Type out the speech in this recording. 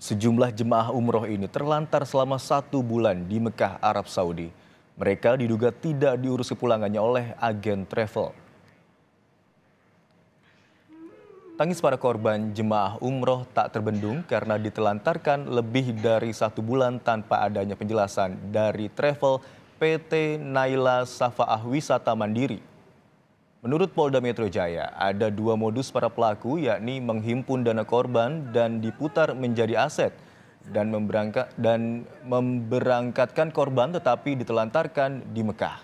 Sejumlah jemaah umroh ini terlantar selama satu bulan di Mekah, Arab Saudi. Mereka diduga tidak diurus kepulangannya oleh agen travel. Tangis para korban jemaah umroh tak terbendung karena ditelantarkan lebih dari satu bulan tanpa adanya penjelasan dari travel PT Naila Safaah Wisata Mandiri. Menurut Polda Metro Jaya, ada dua modus para pelaku yakni menghimpun dana korban dan diputar menjadi aset dan memberangka, dan memberangkatkan korban tetapi ditelantarkan di Mekah.